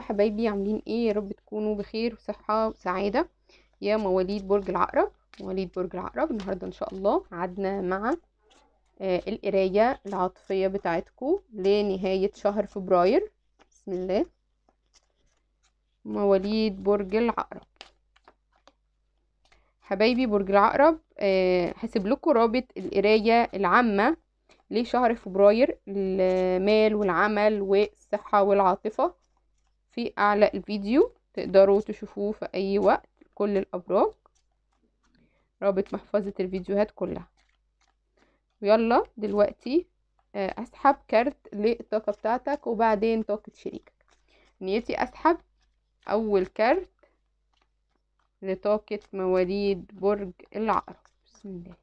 حبايبي عاملين ايه يا رب تكونوا بخير وصحه وسعاده يا مواليد برج العقرب مواليد برج العقرب النهارده ان شاء الله قعدنا مع آه القرايه العاطفيه بتاعتكم لنهايه شهر فبراير بسم الله مواليد برج العقرب حبايبي برج العقرب آه لكم رابط القرايه العامه لشهر فبراير المال والعمل والصحة والعاطفة في أعلى الفيديو تقدروا تشوفوه في أي وقت كل الأبراج رابط محفظة الفيديوهات كلها ويلا دلوقتي آه، أسحب كارت للطاقة بتاعتك وبعدين طاقة شريكك نيتي أسحب أول كارت لطاقة مواليد برج العقرب بسم الله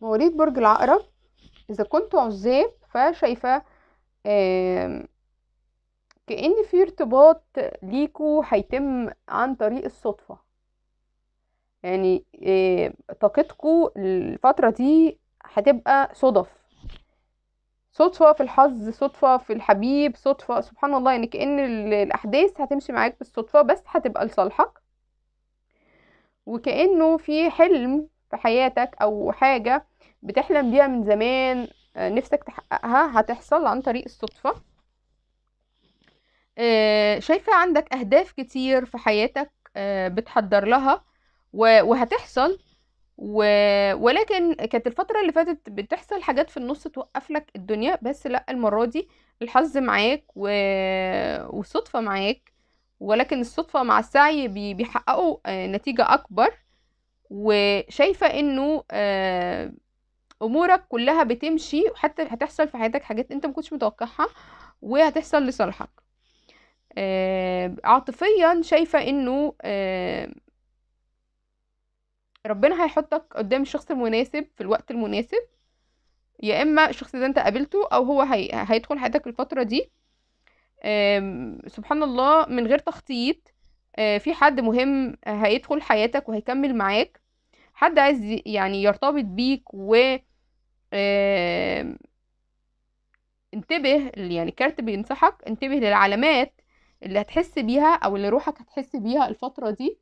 مواليد برج العقرب إذا كنت عزاب فشايفة كأن في ارتباط ليكو هيتم عن طريق الصدفة يعني طاقتكو الفترة دي هتبقى صدف صدفة في الحظ صدفة في الحبيب صدفة سبحان الله يعني كأن الأحداث هتمشي معاك بالصدفة بس هتبقى لصالحك وكأنه في حلم في حياتك أو حاجة بتحلم بيها من زمان آه، نفسك تحققها هتحصل عن طريق الصدفة آه، شايفة عندك أهداف كتير في حياتك آه، بتحضر لها وهتحصل و... ولكن كانت الفترة اللي فاتت بتحصل حاجات في النص توقف لك الدنيا بس لا المرة دي الحظ معاك و... والصدفة معاك ولكن الصدفة مع السعي بي... بيحققوا نتيجة أكبر وشايفة إنه امورك كلها بتمشي وحتى هتحصل في حياتك حاجات انت ما كنتش متوقعها وهتحصل لصالحك آه، عاطفيا شايفه انه آه، ربنا هيحطك قدام الشخص المناسب في الوقت المناسب يا اما الشخص ده انت قابلته او هو هي... هيدخل حياتك الفتره دي سبحان الله من غير تخطيط آه، في حد مهم هيدخل حياتك وهيكمل معاك حد عايز يعني يرتبط بيك و آه انتبه يعني الكارت بينصحك انتبه للعلامات اللي هتحس بيها او اللي روحك هتحس بيها الفترة دي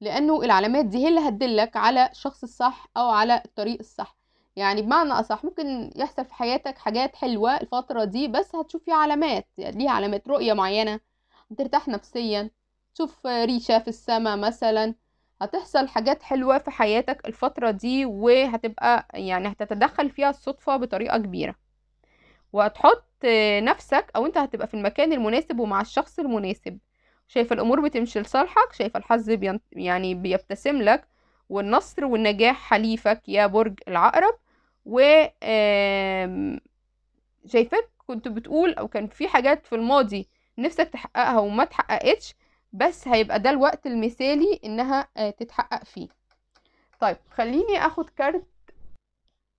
لانه العلامات دي هي اللي هتدلك على الشخص الصح او على الطريق الصح يعني بمعنى اصح ممكن يحصل في حياتك حاجات حلوة الفترة دي بس هتشوف فيها علامات يعني ليها علامات رؤية معينة ترتاح نفسيا تشوف ريشة في السماء مثلا هتحصل حاجات حلوة في حياتك الفترة دي وهتبقى يعني هتتدخل فيها الصدفة بطريقة كبيرة وهتحط نفسك او انت هتبقى في المكان المناسب ومع الشخص المناسب شايف الامور بتمشي لصالحك شايف الحظ بينت... يعني بيبتسم لك والنصر والنجاح حليفك يا برج العقرب و شايفك كنت بتقول او كان في حاجات في الماضي نفسك تحققها وما تحققتش بس هيبقى ده الوقت المثالي انها آه، تتحقق فيه طيب خليني اخد كارت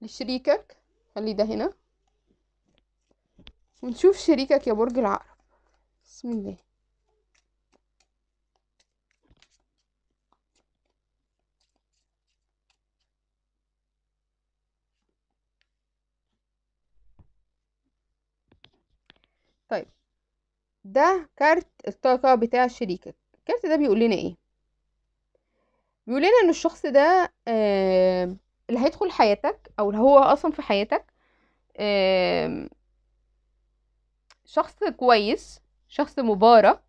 لشريكك خلي ده هنا ونشوف شريكك يا برج العقرب بسم الله ده كارت الطاقة بتاع شريكك الكارت ده بيقول لنا ايه بيقول لنا ان الشخص ده آه اللي هيدخل حياتك او اللي هو اصلا في حياتك آه شخص كويس شخص مبارك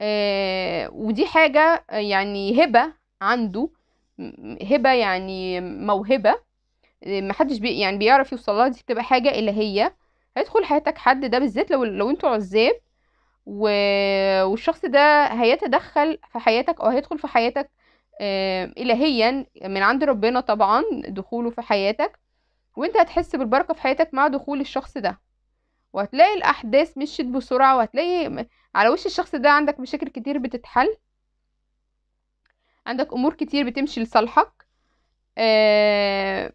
آه ودي حاجة يعني هبة عنده هبة يعني موهبة آه، محدش بي يعني بيعرف يوصلها دي بتبقى حاجة إلهية هيدخل حياتك حد ده بالذات لو لو انتوا عزاب و... والشخص ده هيتدخل في حياتك او هيدخل في حياتك آه، الهيا من عند ربنا طبعا دخوله في حياتك وانت هتحس بالبركه في حياتك مع دخول الشخص ده وهتلاقي الاحداث مشيت بسرعه وهتلاقي على وش الشخص ده عندك مشاكل كتير بتتحل عندك امور كتير بتمشي لصالحك آه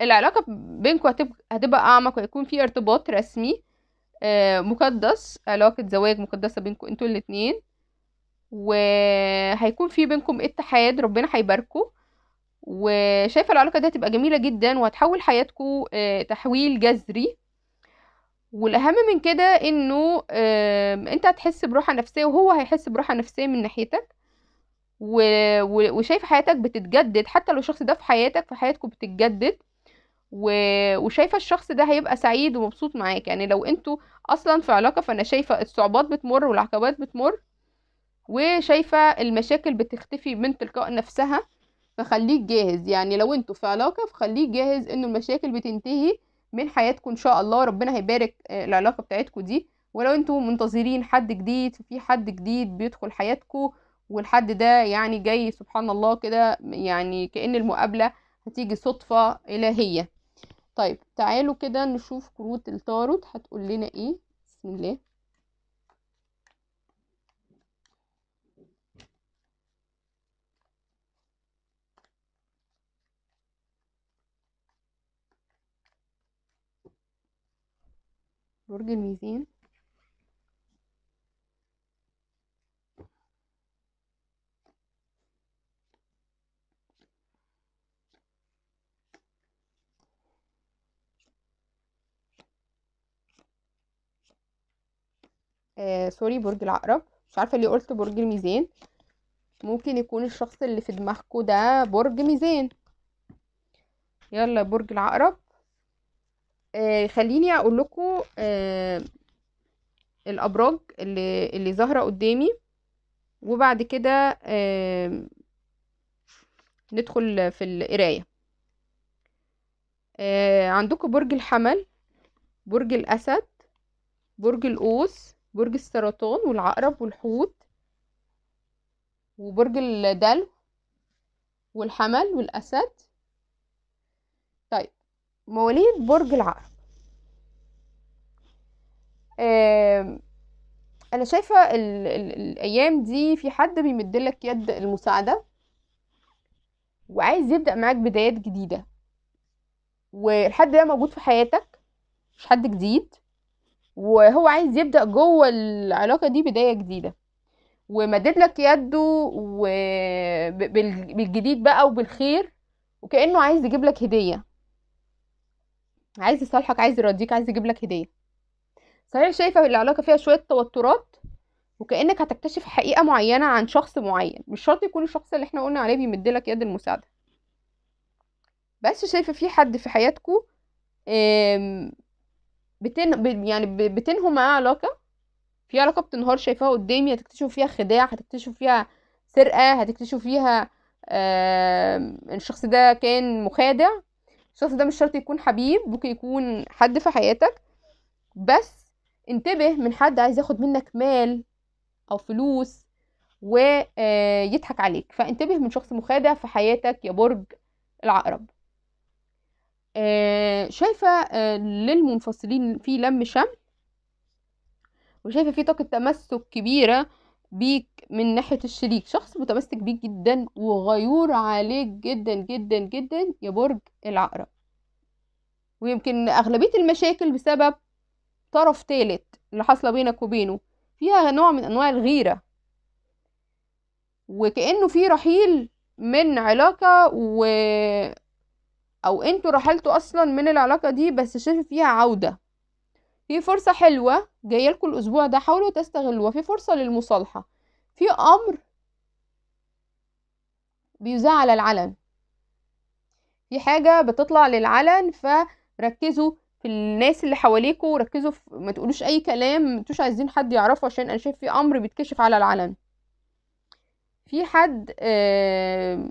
العلاقه بينكم هتبقى, اعمق ويكون في ارتباط رسمي آه، مقدس علاقة زواج مقدسة بينكم انتوا الاتنين وهيكون في بينكم اتحاد ربنا هيباركوا وشايفة العلاقة دي هتبقى جميلة جدا وهتحول حياتكم آه، تحويل جذري والأهم من كده انه انت هتحس براحة نفسية وهو هيحس براحة نفسية من ناحيتك وشايفة حياتك بتتجدد حتى لو الشخص ده في حياتك حياتكم بتتجدد و... وشايفه الشخص ده هيبقى سعيد ومبسوط معاك يعني لو انتوا اصلا في علاقه فانا شايفه الصعوبات بتمر والعقبات بتمر وشايفه المشاكل بتختفي من تلقاء نفسها فخليك جاهز يعني لو انتوا في علاقه فخليك جاهز انه المشاكل بتنتهي من حياتكم ان شاء الله ربنا هيبارك آه، العلاقه بتاعتكم دي ولو انتوا منتظرين حد جديد في حد جديد بيدخل حياتكم والحد ده يعني جاي سبحان الله كده يعني كأن المقابله هتيجي صدفه الهيه طيب تعالوا كده نشوف كروت التاروت هتقول لنا ايه بسم الله برج الميزان سوري برج العقرب مش عارفه ليه قلت برج الميزان ممكن يكون الشخص اللي في دماغكوا ده برج ميزان يلا برج العقرب آه خليني اقول لكم آه الابراج اللي اللي ظاهره قدامي وبعد كده آه ندخل في القرايه آه عندكم برج الحمل برج الاسد برج القوس برج السرطان والعقرب والحوت وبرج الدلو والحمل والأسد طيب مواليد برج العقرب آه انا شايفه ال ال الايام دي في حد بيمدلك يد المساعده وعايز يبدا معاك بدايات جديده والحد ده موجود في حياتك مش حد جديد وهو عايز يبدأ جوه العلاقة دي بداية جديدة ومدد لك يده بالجديد بقى وبالخير وكأنه عايز يجيب لك هدية عايز يصالحك عايز يرضيك عايز يجيب لك هدية صحيح شايفة العلاقة فيها شوية توترات وكأنك هتكتشف حقيقة معينة عن شخص معين مش شرط يكون الشخص اللي احنا قلنا عليه بيمدلك يد المساعدة بس شايفة في حد في حياتكم آمم بتن... يعني بتنهوا معاه علاقة في علاقة بتنهار شايفاها قدامي هتكتشفوا فيها خداع هتكتشفوا فيها سرقة هتكتشفوا فيها آه... الشخص ده كان مخادع الشخص ده مش شرط يكون حبيب ممكن يكون حد في حياتك بس انتبه من حد عايز ياخد منك مال او فلوس ويضحك آه، عليك فانتبه من شخص مخادع في حياتك يا برج العقرب آه، شايفة آه، للمنفصلين في لم شمل وشايفة في طاقة تمسك كبيرة بيك من ناحية الشريك شخص متمسك بيك جدا وغيور عليك جدا جدا جدا يا برج العقرب ويمكن أغلبية المشاكل بسبب طرف تالت اللي حاصلة بينك وبينه فيها نوع من أنواع الغيرة وكأنه في رحيل من علاقة و... او انتوا رحلتوا اصلا من العلاقه دي بس شايف فيها عوده في فرصه حلوه جايه لكم الاسبوع ده حاولوا تستغلوها في فرصه للمصالحه في امر بيذاع على العلن في حاجه بتطلع للعلن فركزوا في الناس اللي حواليكوا ركزوا في ما تقولوش اي كلام انتوش عايزين حد يعرفه عشان انا شايف في امر بيتكشف على العلن في حد آه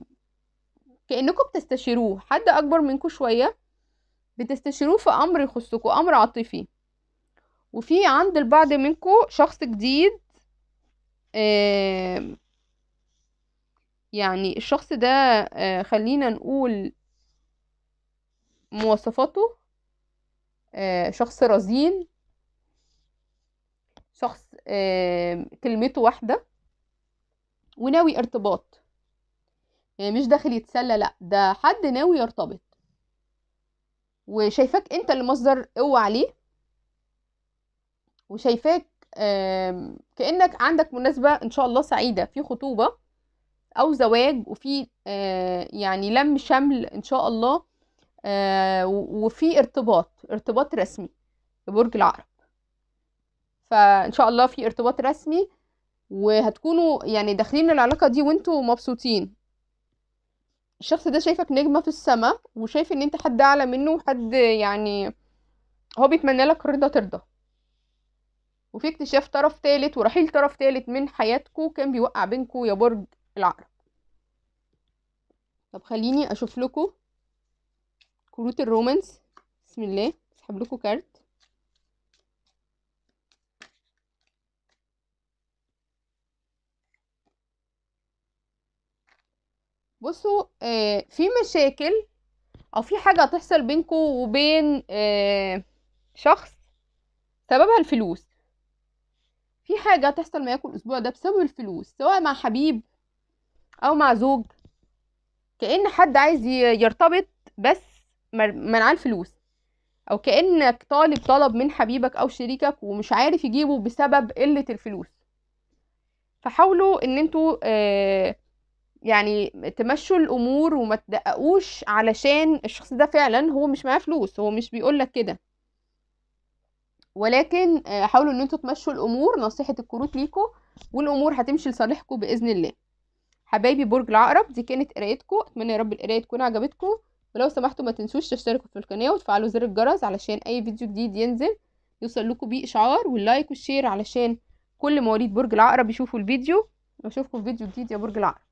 كأنكم بتستشيروه حد أكبر منكم شوية بتستشيروه في أمر يخصكم أمر عاطفي وفي عند البعض منكم شخص جديد يعني الشخص ده آه، خلينا نقول مواصفاته آه، شخص رزين شخص كلمته واحدة وناوي ارتباط يعني مش داخل يتسلى لا ده حد ناوي يرتبط وشايفاك انت اللي مصدر قوة عليه وشايفاك كأنك عندك مناسبة ان شاء الله سعيدة في خطوبة او زواج وفي آه، يعني لم شمل ان شاء الله آه، وفي ارتباط ارتباط رسمي ببرج العقرب فان شاء الله في ارتباط رسمي وهتكونوا يعني داخلين العلاقه دي وانتوا مبسوطين الشخص ده شايفك نجمة في السماء وشايف ان انت حد اعلى منه وحد يعني هو بيتمنى لك رضا ترضى وفي اكتشاف طرف تالت ورحيل طرف تالت من حياتكو كان بيوقع بينكو يا برج العقرب طب خليني اشوف لكم كروت الرومانس بسم الله اسحب لكم كارت بصوا آه في مشاكل او في حاجه هتحصل بينكم وبين آه شخص سببها الفلوس في حاجه هتحصل معاكم الاسبوع ده بسبب الفلوس سواء مع حبيب او مع زوج كان حد عايز يرتبط بس منعاه الفلوس او كانك طالب طلب من حبيبك او شريكك ومش عارف يجيبه بسبب قله الفلوس فحاولوا ان انتوا آه يعني تمشوا الامور وما تدققوش علشان الشخص ده فعلا هو مش معاه فلوس هو مش بيقولك كده ولكن آه، حاولوا ان انتوا تمشوا الامور نصيحه الكروت ليكم والامور هتمشي لصالحكم باذن الله حبايبي برج العقرب دي كانت قرايتكم اتمنى يا رب القرايه تكون عجبتكم ولو سمحتوا ما تنسوش تشتركوا في القناه وتفعلوا زر الجرس علشان اي فيديو جديد ينزل يوصل لكم بيه اشعار واللايك والشير علشان كل مواليد برج العقرب يشوفوا الفيديو واشوفكم في فيديو جديد يا برج العقرب